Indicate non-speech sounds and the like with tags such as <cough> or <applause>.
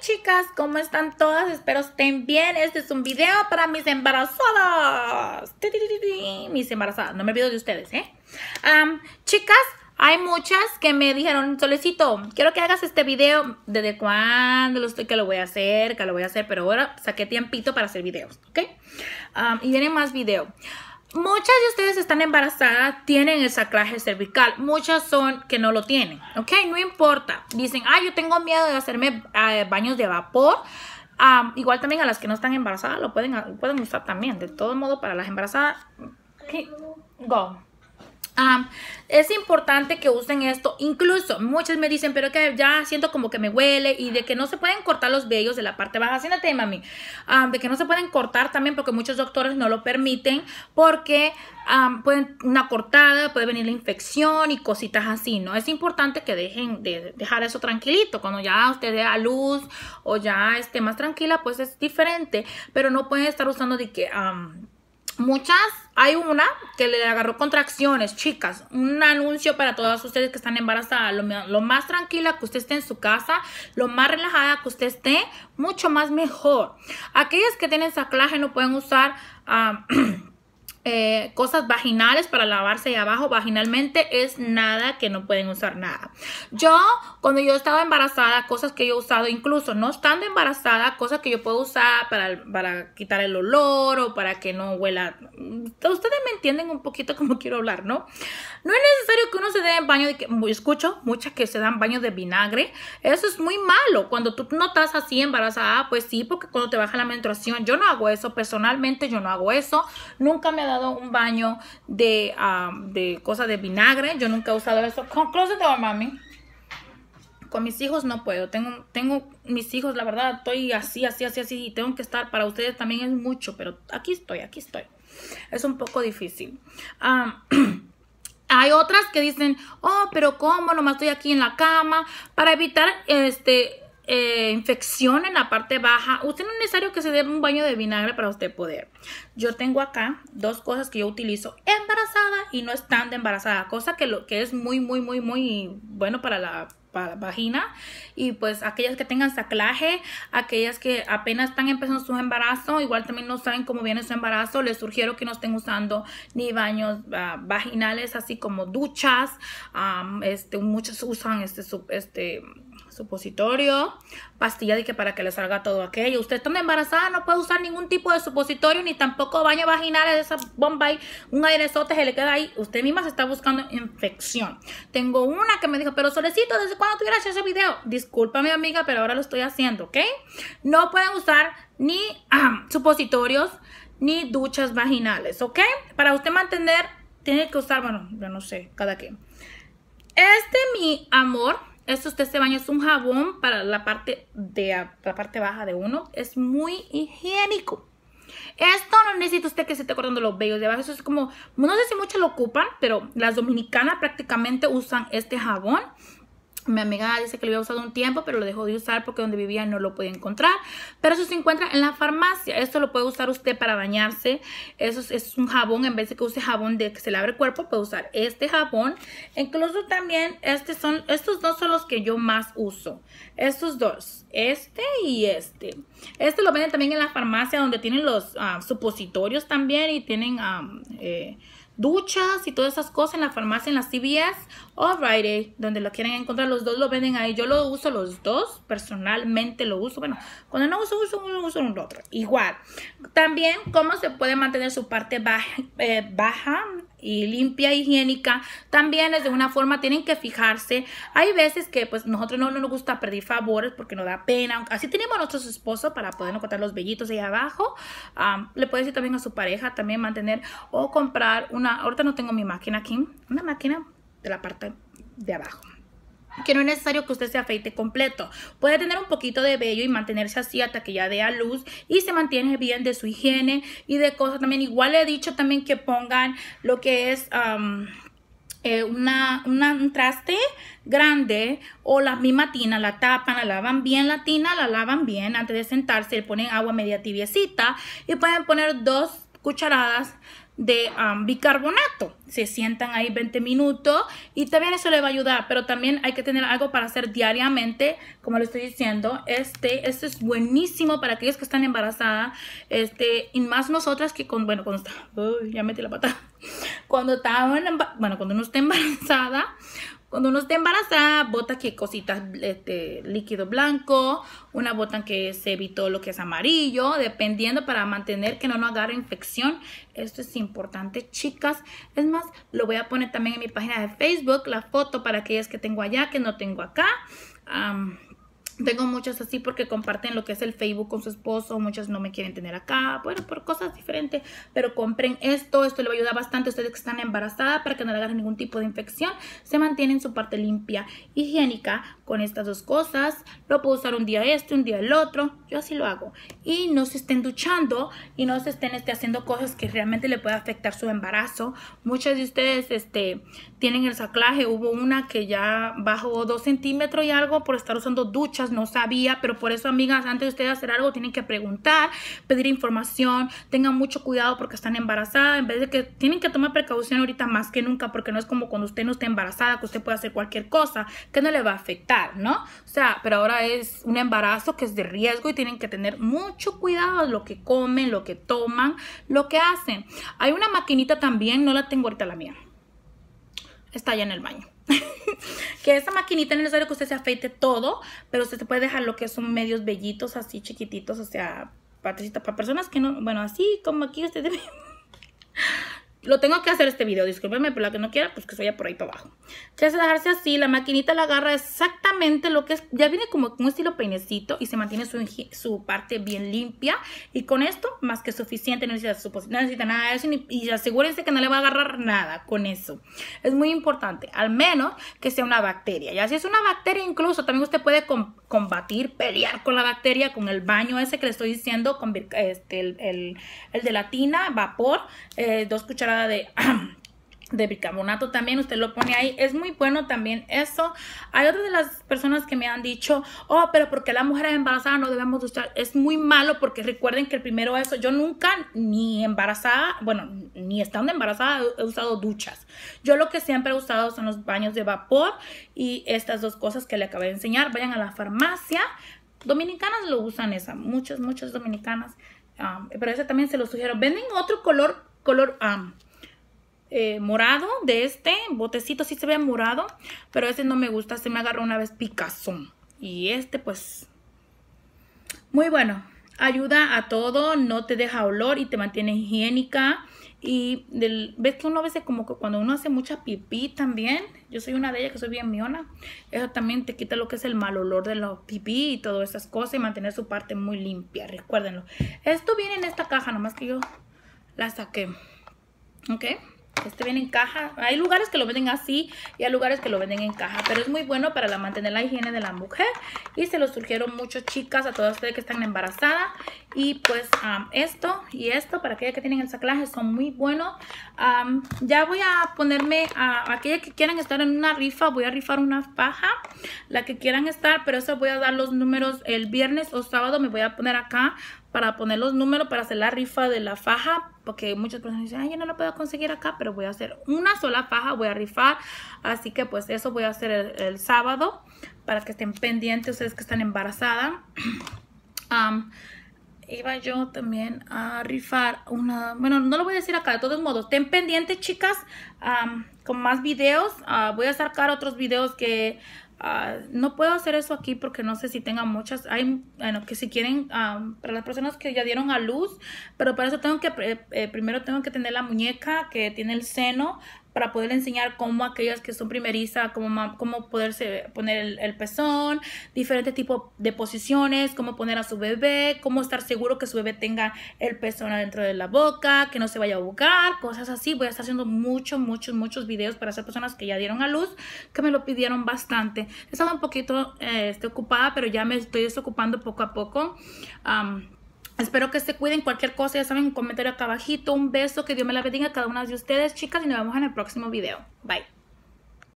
chicas, ¿cómo están todas? Espero estén bien. Este es un video para mis embarazadas. Mis embarazadas, no me olvido de ustedes, ¿eh? chicas, hay muchas que me dijeron, Solecito, quiero que hagas este video. ¿Desde cuándo lo estoy, que lo voy a hacer, que lo voy a hacer? Pero ahora saqué tiempito para hacer videos, ¿ok? y viene más video muchas de ustedes están embarazadas, tienen el sacraje cervical, muchas son que no lo tienen, ¿ok? No importa. Dicen, ah, yo tengo miedo de hacerme eh, baños de vapor. igual también a las que no están embarazadas lo pueden, pueden usar también. De todo modo, para las embarazadas, go. Ah, es importante que usen esto. Incluso muchas me dicen, pero que ya siento como que me huele y de que no se pueden cortar los vellos de la parte baja. Siéntate, mami. Ah, de que no se pueden cortar también porque muchos doctores no lo permiten porque ah, pueden una cortada, puede venir la infección y cositas así, ¿no? Es importante que dejen de dejar eso tranquilito. Cuando ya usted dé a luz o ya esté más tranquila, pues es diferente. Pero no pueden estar usando de que muchas hay una que le agarró contracciones, chicas. Un anuncio para todas ustedes que están embarazadas. Lo, más tranquila que usted esté en su casa, lo más relajada que usted esté, mucho más mejor. Aquellas que tienen saclaje no pueden usar... Ah, <clears throat> Eh, cosas vaginales para lavarse ahí abajo. Vaginalmente es nada que no pueden usar nada. Yo, cuando yo estaba embarazada, cosas que yo he usado, incluso no estando embarazada, cosas que yo puedo usar para, para quitar el olor o para que no huela. Mm, ustedes me entienden un poquito <laughs> como quiero hablar, ¿no? No es necesario que uno se dé en baño escucho muchas que se dan baño de vinagre. Eso es muy malo. Cuando tú no estás así embarazada, pues sí, porque cuando te baja la menstruación, yo no hago eso. Personalmente yo no hago eso. Nunca me ha dado un baño de, ah, de cosas de vinagre. Yo nunca he usado eso. Close the mami. Con mis hijos no puedo. Tengo, tengo mis hijos, la verdad, estoy así, así, así, así. Y tengo que estar. Para ustedes también es mucho, pero aquí estoy, aquí estoy. Es un poco difícil. <clears throat> Hay otras que dicen, oh, pero ¿cómo? Nomás estoy aquí en la cama. Para evitar este eh, infección en la parte baja, usted no es necesario que se dé un baño de vinagre para usted poder. Yo tengo acá dos cosas que yo utilizo embarazada y no de embarazada, cosa que, lo, que es muy, muy, muy, muy bueno para la vagina y pues aquellas que tengan saclaje, aquellas que apenas están empezando su embarazo, igual también no saben cómo viene su embarazo, les sugiero que no estén usando ni baños ah, vaginales así como duchas, este muchos usan este este supositorio, pastilla de que para que le salga todo aquello. Usted está embarazada, no puede usar ningún tipo de supositorio ni tampoco baño vaginal de esa bomba ahí, un airezote se le queda ahí. Usted misma se está buscando infección. Tengo una que me dijo, pero Solecito, ¿desde cuándo tuviera ese video? Disculpa mi amiga, pero ahora lo estoy haciendo, ¿ok? No pueden usar ni ah, supositorios ni duchas vaginales, ¿ok? Para usted mantener, tiene que usar, bueno, yo no sé, cada quien. Este, mi amor, esto usted se baña, es un jabón para la parte, de, la parte baja de uno. Es muy higiénico. Esto no necesita usted que se esté cortando los vellos de abajo. Eso es como, no sé si muchos lo ocupan, pero las dominicanas prácticamente usan este jabón mi amiga dice que lo había usado un tiempo, pero lo dejó de usar porque donde vivía no lo podía encontrar. Pero eso se encuentra en la farmacia. Esto lo puede usar usted para bañarse. Eso es, un jabón. En vez de que use jabón de que se le el cuerpo, puede usar este jabón. Incluso también este son, estos dos son los que yo más uso. Estos dos. Este y este. Este lo venden también en la farmacia donde tienen los ah, supositorios también y tienen... Ah, eh, duchas y todas esas cosas en la farmacia, en las CVS o Rite eh, donde lo quieren encontrar. Los dos lo venden ahí. Yo lo uso los dos, personalmente lo uso. Bueno, cuando no uso, uso uno, uso el otro. Igual. También, cómo se puede mantener su parte baja, eh, baja y limpia, higiénica, también es de una forma, tienen que fijarse. Hay veces que pues nosotros no, nos gusta pedir favores porque nos da pena. Así tenemos a nuestros esposos para poder cortar los vellitos ahí abajo. le puede decir también a su pareja, también mantener o comprar una, ahorita no tengo mi máquina aquí, una máquina de la parte de abajo que no es necesario que usted se afeite completo. Puede tener un poquito de vello y mantenerse así hasta que ya dé a luz y se mantiene bien de su higiene y de cosas también. Igual le he dicho también que pongan lo que es eh, un traste grande o la misma tina, la tapan, la lavan bien la tina, la lavan bien antes de sentarse, le ponen agua media tibiecita y pueden poner dos cucharadas de um, bicarbonato. Se sientan ahí 20 minutos y también eso le va a ayudar, pero también hay que tener algo para hacer diariamente, como lo estoy diciendo. Este, este, es buenísimo para aquellos que están embarazadas, este, y más nosotras que con, bueno, cuando está, ya metí la pata. <laughs> Cuando está, bueno, cuando no está embarazada, cuando uno está embarazada, bota que cositas, este, líquido blanco, una botan que se evitó lo que es amarillo, dependiendo para mantener que no nos agarre infección. Esto es importante, chicas. Es más, lo voy a poner también en mi página de Facebook, la foto para aquellas que tengo allá, que no tengo acá. Tengo muchas así porque comparten lo que es el Facebook con su esposo, muchas no me quieren tener acá, bueno, por cosas diferentes, pero compren esto, esto le va a ayudar bastante a ustedes que están embarazadas para que no le hagan ningún tipo de infección, se mantienen su parte limpia, higiénica con estas dos cosas, lo puedo usar un día este, un día el otro, yo así lo hago, y no se estén duchando y no se estén este, haciendo cosas que realmente le pueda afectar su embarazo, muchas de ustedes este, tienen el saclaje. Hubo una que ya bajó dos centímetros y algo por estar usando duchas, no sabía, pero por eso, amigas, antes de ustedes hacer algo, tienen que preguntar, pedir información, tengan mucho cuidado porque están embarazadas, en vez de que tienen que tomar precaución ahorita más que nunca, porque no es como cuando usted no está embarazada, que usted puede hacer cualquier cosa, que no le va a afectar, ¿no? O sea, pero ahora es un embarazo que es de riesgo y tienen que tener mucho cuidado lo que comen, lo que toman, lo que hacen. Hay una maquinita también, no la tengo ahorita la mía está ya en el baño. <laughs> que esa maquinita no es necesario que usted se afeite todo, pero usted se puede dejar lo que son medios bellitos, así chiquititos, o sea, patricita, para personas que no, bueno, así como aquí usted <laughs> Lo tengo que hacer este video, discúlpenme, pero la que no quiera, pues que se vaya por ahí para abajo. Se hace dejarse así, la maquinita la agarra exactamente lo que es, ya viene como un estilo peinecito y se mantiene su, su parte bien limpia. Y con esto, más que suficiente, no necesita, necesita nada de eso y asegúrense que no le va a agarrar nada con eso. Es muy importante, al menos que sea una bacteria. Ya si es una bacteria incluso, también usted puede combatir, pelear con la bacteria, con el baño ese que le estoy diciendo, con este, el, el, el de la tina, vapor, eh, dos cucharadas de... <clears throat> de bicarbonato también usted lo pone ahí es muy bueno también eso hay otras de las personas que me han dicho oh pero porque mujer mujeres embarazada no debemos usar es muy malo porque recuerden que el primero eso yo nunca ni embarazada bueno ni estando embarazada he usado duchas yo lo que siempre he usado son los baños de vapor y estas dos cosas que le acabo de enseñar vayan a la farmacia dominicanas lo usan esa muchas muchas dominicanas ah, pero ese también se lo sugiero venden otro color color ah, eh, morado de este botecito si se ve morado pero ese no me gusta se me agarró una vez picazón y este pues muy bueno ayuda a todo no te deja olor y te mantiene higiénica y del, ves que uno a veces como que cuando uno hace mucha pipí también yo soy una de ellas que soy bien miona eso también te quita lo que es el mal olor de la pipí y todas esas cosas y mantener su parte muy limpia recuérdenlo esto viene en esta caja nomás que yo la saqué ok este viene en caja. Hay lugares que lo venden así y hay lugares que lo venden en caja. Pero es muy bueno para mantener la higiene de la mujer. Y se lo surgieron mucho, chicas, a todas ustedes que están embarazadas. Y pues esto y esto, para aquellas que tienen el saclaje, son muy buenos. ya voy a ponerme a, aquellas que quieran estar en una rifa. Voy a rifar una faja La que quieran estar, pero eso voy a dar los números el viernes o sábado. Me voy a poner acá para poner los números para hacer la rifa de la faja porque muchas personas dicen, ay, yo no lo puedo conseguir acá, pero voy a hacer una sola faja, voy a rifar. Así que pues eso voy a hacer el, sábado para que estén pendientes ustedes que están embarazadas. Um, <clears throat> iba yo también a rifar una, bueno, no lo voy a decir acá, de todos modos, ten pendiente chicas, con más videos, ah, voy a sacar otros videos que ah, no puedo hacer eso aquí porque no sé si tengan muchas, hay, bueno, que si quieren, para las personas que ya dieron a luz, pero para eso tengo que, eh, eh, primero tengo que tener la muñeca que tiene el seno, para poder enseñar cómo aquellas que son primeriza cómo, cómo poderse poner el, pezón, diferentes tipos de posiciones, cómo poner a su bebé, cómo estar seguro que su bebé tenga el pezón adentro de la boca, que no se vaya a ahogar, cosas así. Voy a estar haciendo muchos, muchos, muchos videos para hacer personas que ya dieron a luz, que me lo pidieron bastante. estaba un poquito eh, este, ocupada, pero ya me estoy desocupando poco a poco. Espero que se cuiden. Cualquier cosa, ya saben, un comentario acá abajito. Un beso, que Dios me la bendiga a cada una de ustedes, chicas. Y nos vemos en el próximo video. Bye.